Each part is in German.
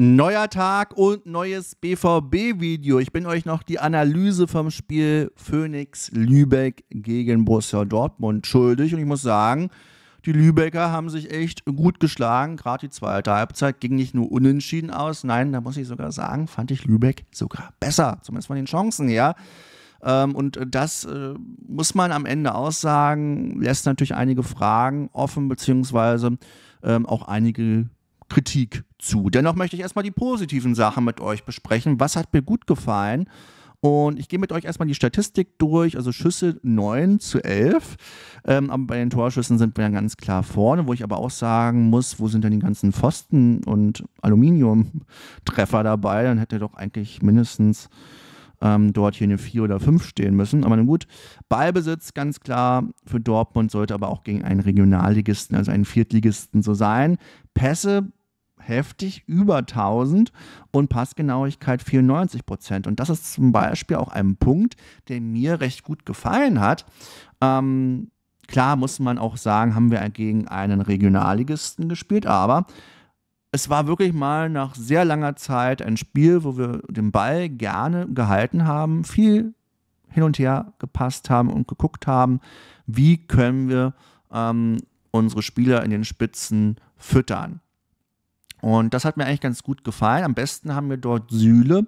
Neuer Tag und neues BVB-Video. Ich bin euch noch die Analyse vom Spiel Phoenix Lübeck gegen Borussia Dortmund schuldig. Und ich muss sagen, die Lübecker haben sich echt gut geschlagen. Gerade die zweite Halbzeit ging nicht nur unentschieden aus. Nein, da muss ich sogar sagen, fand ich Lübeck sogar besser. Zumindest von den Chancen her. Ähm, und das äh, muss man am Ende aussagen, lässt natürlich einige Fragen offen, beziehungsweise ähm, auch einige Kritik zu. Dennoch möchte ich erstmal die positiven Sachen mit euch besprechen. Was hat mir gut gefallen? Und ich gehe mit euch erstmal die Statistik durch, also Schüsse 9 zu 11. Ähm, aber bei den Torschüssen sind wir dann ganz klar vorne, wo ich aber auch sagen muss, wo sind denn die ganzen Pfosten- und Aluminiumtreffer dabei? Dann hätte doch eigentlich mindestens ähm, dort hier eine 4 oder 5 stehen müssen. Aber nun gut, Ballbesitz ganz klar für Dortmund, sollte aber auch gegen einen Regionalligisten, also einen Viertligisten so sein. Pässe heftig über 1000 und Passgenauigkeit 94 Prozent. Und das ist zum Beispiel auch ein Punkt, der mir recht gut gefallen hat. Ähm, klar muss man auch sagen, haben wir gegen einen Regionalligisten gespielt, aber es war wirklich mal nach sehr langer Zeit ein Spiel, wo wir den Ball gerne gehalten haben, viel hin und her gepasst haben und geguckt haben, wie können wir ähm, unsere Spieler in den Spitzen füttern. Und das hat mir eigentlich ganz gut gefallen. Am besten haben mir dort Sühle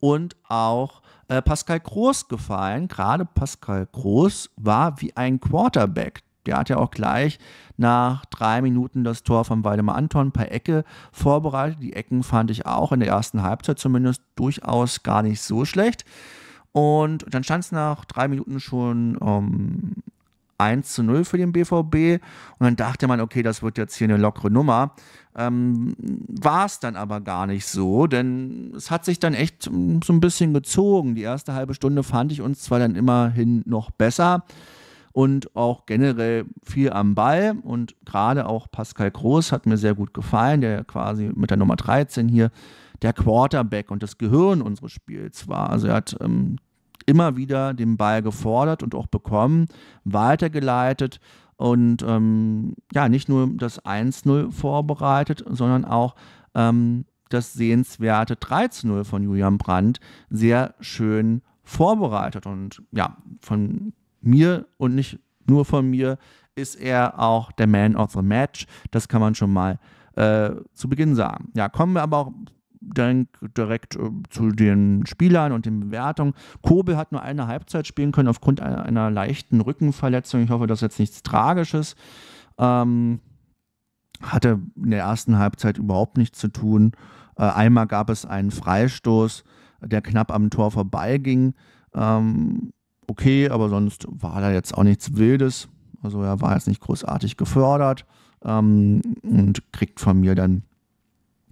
und auch äh, Pascal Groß gefallen. Gerade Pascal Groß war wie ein Quarterback. Der hat ja auch gleich nach drei Minuten das Tor von Waldemar Anton per Ecke vorbereitet. Die Ecken fand ich auch in der ersten Halbzeit zumindest durchaus gar nicht so schlecht. Und dann stand es nach drei Minuten schon ähm, 1 zu 0 für den BVB. Und dann dachte man, okay, das wird jetzt hier eine lockere Nummer. Ähm, War es dann aber gar nicht so, denn es hat sich dann echt hm, so ein bisschen gezogen. Die erste halbe Stunde fand ich uns zwar dann immerhin noch besser und auch generell viel am Ball. Und gerade auch Pascal Groß hat mir sehr gut gefallen, der quasi mit der Nummer 13 hier der Quarterback und das Gehirn unseres Spiels war. Also er hat ähm, immer wieder den Ball gefordert und auch bekommen, weitergeleitet und ähm, ja, nicht nur das 1-0 vorbereitet, sondern auch ähm, das sehenswerte 3 0 von Julian Brandt sehr schön vorbereitet. Und ja, von mir und nicht nur von mir ist er auch der Man of the Match. Das kann man schon mal äh, zu Beginn sagen. Ja, kommen wir aber auch denk direkt äh, zu den Spielern und den Bewertungen. Kobel hat nur eine Halbzeit spielen können aufgrund einer, einer leichten Rückenverletzung. Ich hoffe, das ist jetzt nichts Tragisches. Ähm, hatte in der ersten Halbzeit überhaupt nichts zu tun. Äh, einmal gab es einen Freistoß, der knapp am Tor vorbeiging. Ähm, okay, aber sonst war da jetzt auch nichts Wildes. Also er war jetzt nicht großartig gefördert ähm, und kriegt von mir dann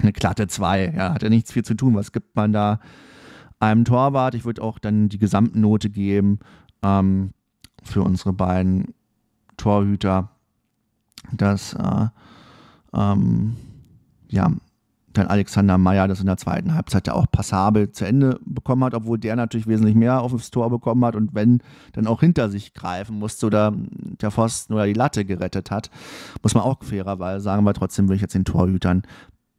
eine glatte 2. Ja, hat ja nichts viel zu tun. Was gibt man da einem Torwart? Ich würde auch dann die Gesamtnote geben ähm, für unsere beiden Torhüter. Das äh, ähm, ja, dann Alexander Meyer das in der zweiten Halbzeit ja auch passabel zu Ende bekommen hat, obwohl der natürlich wesentlich mehr aufs Tor bekommen hat und wenn dann auch hinter sich greifen musste oder der Pfosten oder die Latte gerettet hat, muss man auch fairerweise sagen, weil trotzdem würde ich jetzt den Torhütern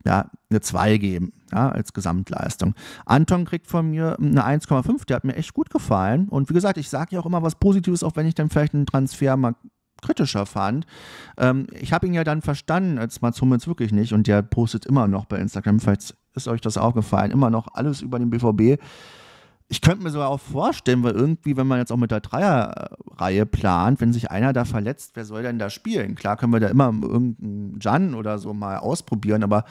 ja, eine 2 geben, ja, als Gesamtleistung. Anton kriegt von mir eine 1,5, der hat mir echt gut gefallen. Und wie gesagt, ich sage ja auch immer was Positives, auch wenn ich dann vielleicht einen Transfer mal kritischer fand. Ähm, ich habe ihn ja dann verstanden, als Mats Hummels wirklich nicht, und der postet immer noch bei Instagram, vielleicht ist euch das aufgefallen, immer noch alles über den BVB. Ich könnte mir sogar auch vorstellen, weil irgendwie, wenn man jetzt auch mit der Dreierreihe plant, wenn sich einer da verletzt, wer soll denn da spielen? Klar können wir da immer irgendeinen Jan oder so mal ausprobieren, aber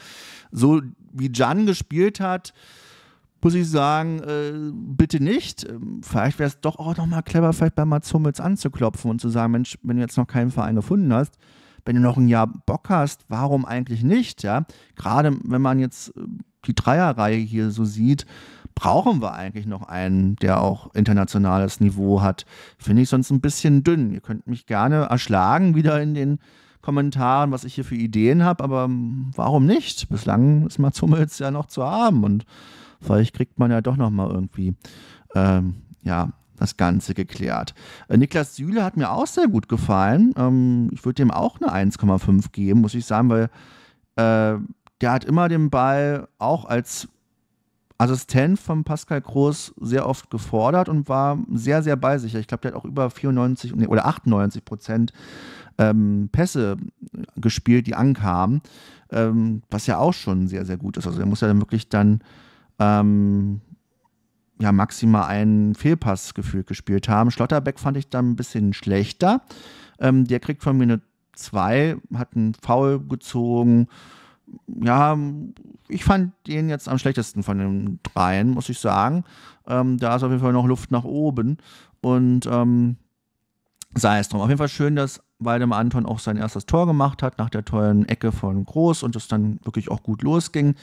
so wie Jan gespielt hat, muss ich sagen, äh, bitte nicht. Ähm, vielleicht wäre es doch auch nochmal clever, vielleicht bei Mats Hummels anzuklopfen und zu sagen, Mensch, wenn du jetzt noch keinen Verein gefunden hast, wenn du noch ein Jahr Bock hast, warum eigentlich nicht? Ja? Gerade wenn man jetzt äh, die Dreierreihe hier so sieht, brauchen wir eigentlich noch einen, der auch internationales Niveau hat? Finde ich sonst ein bisschen dünn. Ihr könnt mich gerne erschlagen wieder in den Kommentaren, was ich hier für Ideen habe, aber warum nicht? Bislang ist Mats Hummels ja noch zu haben und vielleicht kriegt man ja doch noch mal irgendwie ähm, ja, das Ganze geklärt. Äh, Niklas Süle hat mir auch sehr gut gefallen. Ähm, ich würde dem auch eine 1,5 geben, muss ich sagen, weil äh, der hat immer den Ball auch als Assistent von Pascal Groß sehr oft gefordert und war sehr, sehr bei sich. Ich glaube, der hat auch über 94 nee, oder 98 Prozent ähm, Pässe gespielt, die ankamen, ähm, was ja auch schon sehr, sehr gut ist. Also er muss ja dann wirklich dann ähm, ja, maximal einen Fehlpass gefühlt gespielt haben. Schlotterbeck fand ich dann ein bisschen schlechter. Ähm, der kriegt von mir eine 2, hat einen Foul gezogen ja, ich fand den jetzt am schlechtesten von den dreien, muss ich sagen. Ähm, da ist auf jeden Fall noch Luft nach oben. Und ähm, sei es drum. Auf jeden Fall schön, dass Waldemar Anton auch sein erstes Tor gemacht hat nach der tollen Ecke von Groß und es dann wirklich auch gut losging.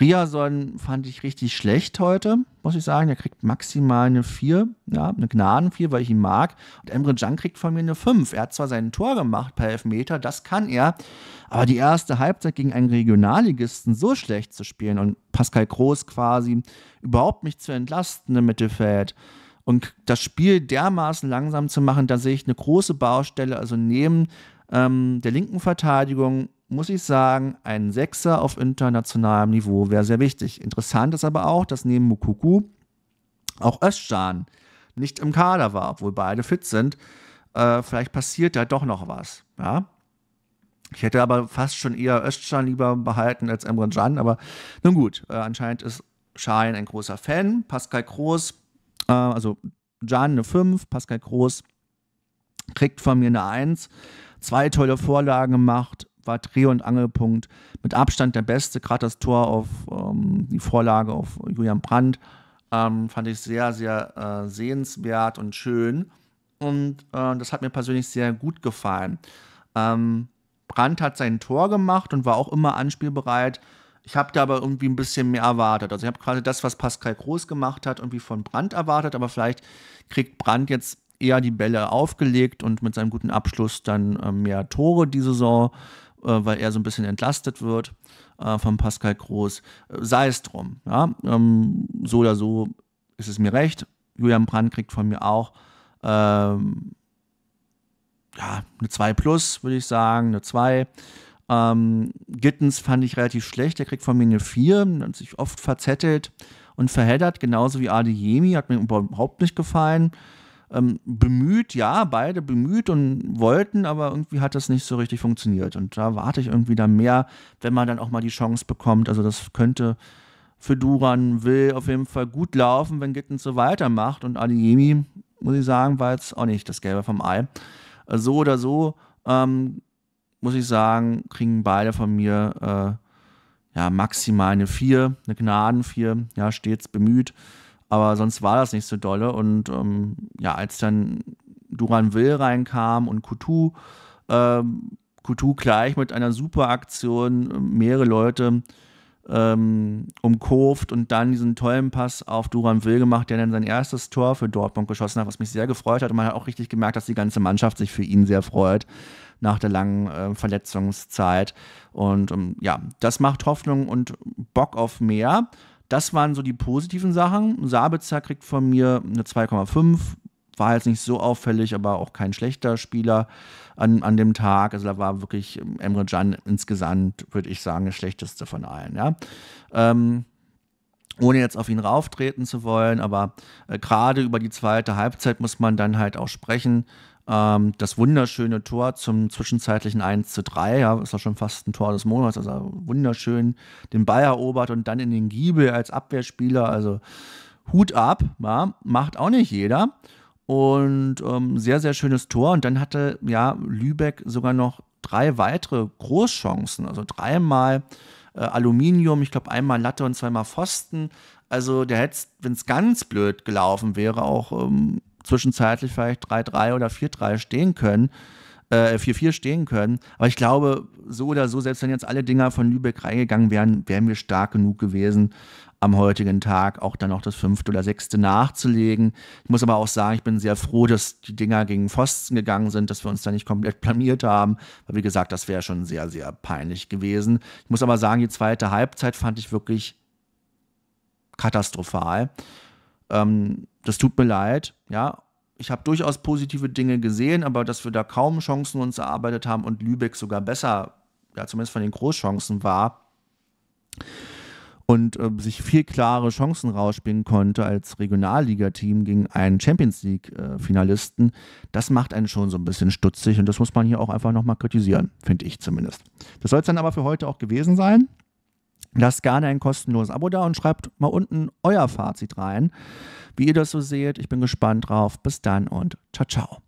Riason fand ich richtig schlecht heute, muss ich sagen. Er kriegt maximal eine 4, ja, eine Gnaden 4, weil ich ihn mag. Und Emre Can kriegt von mir eine 5. Er hat zwar sein Tor gemacht per Elfmeter, das kann er, aber die erste Halbzeit gegen einen Regionalligisten so schlecht zu spielen und Pascal Groß quasi überhaupt nicht zu entlasten im Mittelfeld und das Spiel dermaßen langsam zu machen, da sehe ich eine große Baustelle. Also neben ähm, der linken Verteidigung muss ich sagen, ein Sechser auf internationalem Niveau wäre sehr wichtig. Interessant ist aber auch, dass neben Mukuku auch Özcan nicht im Kader war, obwohl beide fit sind. Äh, vielleicht passiert da doch noch was. Ja? Ich hätte aber fast schon eher Özcan lieber behalten als Emre Can, aber nun gut, äh, anscheinend ist Schein ein großer Fan. Pascal Groß, äh, also Can eine 5, Pascal Groß kriegt von mir eine 1. Zwei tolle Vorlagen gemacht, war Dreh- und Angelpunkt mit Abstand der beste. Gerade das Tor auf ähm, die Vorlage auf Julian Brandt ähm, fand ich sehr, sehr äh, sehenswert und schön. Und äh, das hat mir persönlich sehr gut gefallen. Ähm, Brandt hat sein Tor gemacht und war auch immer anspielbereit. Ich habe da aber irgendwie ein bisschen mehr erwartet. Also ich habe quasi das, was Pascal Groß gemacht hat, irgendwie von Brandt erwartet, aber vielleicht kriegt Brandt jetzt eher die Bälle aufgelegt und mit seinem guten Abschluss dann äh, mehr Tore die Saison. Äh, weil er so ein bisschen entlastet wird äh, von Pascal Groß. Äh, sei es drum. Ja? Ähm, so oder so ist es mir recht. Julian Brandt kriegt von mir auch ähm, ja, eine 2 plus, würde ich sagen, eine 2. Ähm, Gittens fand ich relativ schlecht, der kriegt von mir eine 4, hat sich oft verzettelt und verheddert, genauso wie Adi Jemi, hat mir überhaupt nicht gefallen ähm, bemüht, ja, beide bemüht und wollten, aber irgendwie hat das nicht so richtig funktioniert. Und da warte ich irgendwie dann mehr, wenn man dann auch mal die Chance bekommt. Also das könnte für Duran Will auf jeden Fall gut laufen, wenn Gittens so weitermacht. Und Adeyemi, muss ich sagen, war jetzt auch nicht das Gelbe vom Ei. Also so oder so, ähm, muss ich sagen, kriegen beide von mir äh, ja, maximal eine 4, eine Gnaden 4, ja, stets bemüht. Aber sonst war das nicht so dolle. Und ähm, ja, als dann Duran Will reinkam und Coutu, ähm, Coutu gleich mit einer super Aktion ähm, mehrere Leute ähm, umkurvt und dann diesen tollen Pass auf Duran Will gemacht, der dann sein erstes Tor für Dortmund geschossen hat, was mich sehr gefreut hat. Und man hat auch richtig gemerkt, dass die ganze Mannschaft sich für ihn sehr freut nach der langen äh, Verletzungszeit. Und ähm, ja, das macht Hoffnung und Bock auf mehr. Das waren so die positiven Sachen. Sabitzer kriegt von mir eine 2,5. War jetzt nicht so auffällig, aber auch kein schlechter Spieler an, an dem Tag. Also da war wirklich ähm, Emre Can insgesamt, würde ich sagen, der schlechteste von allen. Ja? Ähm, ohne jetzt auf ihn rauftreten zu wollen, aber äh, gerade über die zweite Halbzeit muss man dann halt auch sprechen. Ähm, das wunderschöne Tor zum zwischenzeitlichen 1 zu 3, ja, ist ja schon fast ein Tor des Monats, also wunderschön den Ball erobert und dann in den Giebel als Abwehrspieler, also Hut ab, ja, macht auch nicht jeder. Und ähm, sehr, sehr schönes Tor. Und dann hatte ja Lübeck sogar noch drei weitere Großchancen, also dreimal äh, Aluminium, ich glaube einmal Latte und zweimal Pfosten. Also der hätte, wenn es ganz blöd gelaufen wäre, auch ähm, zwischenzeitlich vielleicht 3-3 oder 4-3 stehen können, äh, 4-4 stehen können. Aber ich glaube, so oder so, selbst wenn jetzt alle Dinger von Lübeck reingegangen wären, wären wir stark genug gewesen, am heutigen Tag auch dann noch das fünfte oder sechste nachzulegen. Ich muss aber auch sagen, ich bin sehr froh, dass die Dinger gegen Pfosten gegangen sind, dass wir uns da nicht komplett blamiert haben. Weil wie gesagt, das wäre schon sehr, sehr peinlich gewesen. Ich muss aber sagen, die zweite Halbzeit fand ich wirklich katastrophal ähm, das tut mir leid, ja. Ich habe durchaus positive Dinge gesehen, aber dass wir da kaum Chancen uns erarbeitet haben und Lübeck sogar besser, ja, zumindest von den Großchancen war und äh, sich viel klare Chancen rausspielen konnte als Regionalligateam gegen einen Champions League-Finalisten, das macht einen schon so ein bisschen stutzig und das muss man hier auch einfach nochmal kritisieren, finde ich zumindest. Das soll es dann aber für heute auch gewesen sein. Lasst gerne ein kostenloses Abo da und schreibt mal unten euer Fazit rein, wie ihr das so seht. Ich bin gespannt drauf. Bis dann und ciao, ciao.